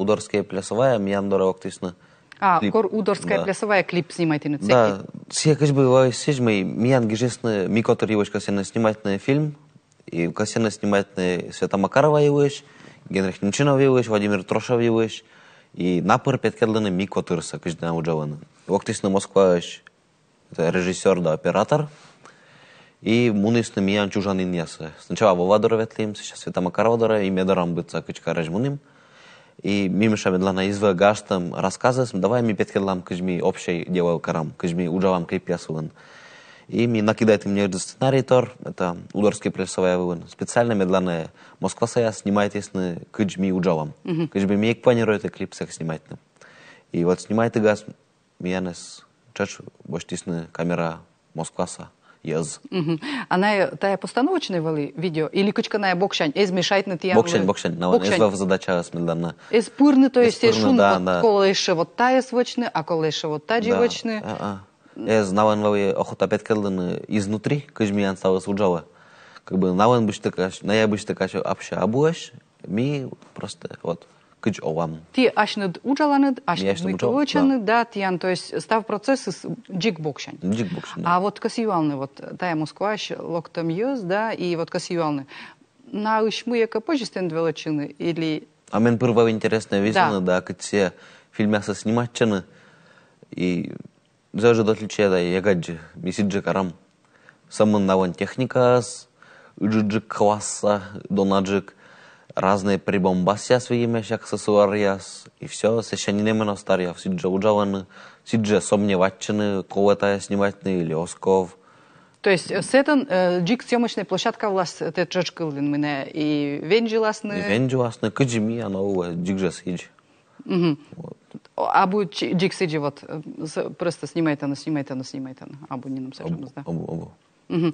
Ударская плясовая, миян дора А, клип. кор Ударская да. плясовая клип снимаете на цеке? Да, все, как бы во сеж мы миян гижесны микотор ивочка сена снимать на фильм, и касена снимать на Света Макарова ивыш, Генрих Немчинов ивыш, Владимир Трошев ивыш, и напор петкерлыны микотырса кыждана уджаваны. Актисна Москва ивыш, это режиссер да оператор, и мунисны миян чужанин ясы. Сначала Вова Доровятлим, сейчас Света Макарова Дора, и Медорам быца кычка режмуним и мимешами для наизва гаштам рассказываем, давай ми петкедлам кыжми общей делал карам, кыжми уджавам крепесулан. И ми накидает мне сценарий тор, это ударский прессовая вывод. Специально для медленно Москва сая снимает если кыжми уджавам. Кыжми ми их планирует клип всех снимать. И вот снимает и газ, меня нас чаш больше камера Москва са jaz. Uh -huh. A naj ta je postanovčne vali video ili kočka naj bokšan, ez mešajtne ti Bokšan, bokšan, no, bokšan. ez vav задача смелдана. Ez purne, to jest šun, да, да. kolešo vot ta je svočne, a kolešo vot ta djevočne. Da, a, a. Ez navan vav je охота петкалдан изнутри, кыжмиян савы суджава. Как бы наван быштыкаш, ная быштыкаш обща абуаш, ми просто вот кыч овам. Ти ашнад учаланад, ашнад мыкылычанад, да, тиян, то есть став процессы джик бокшан. Джик бокшан, да. А вот касиюалны, вот тая москваш локтом ёз, да, и вот касиюалны. На мы, яка позже стенд величины, или... А мен пырва интересная весна, да, да кыце фильмяса сниматчаны, и зажы дотличе, да, ягаджи, мисиджи карам. Самын наван техникас, ыджиджик класса, донаджик, разные прибомбася свои имеешь аксессуариас, и все, сещани не мено стария, все джа уджаван, си джа сомневатчины, кого-то сниматный или осков. То есть с сетен джик съемочная площадка власть те чечкылдин мене и венджеласны. И венджеласны, кыджими, а оно уве, джик же сидж. Абу джик сиджи вот просто снимает она, снимает она, снимает она. Абу не нам сажем, да. Абу, абу.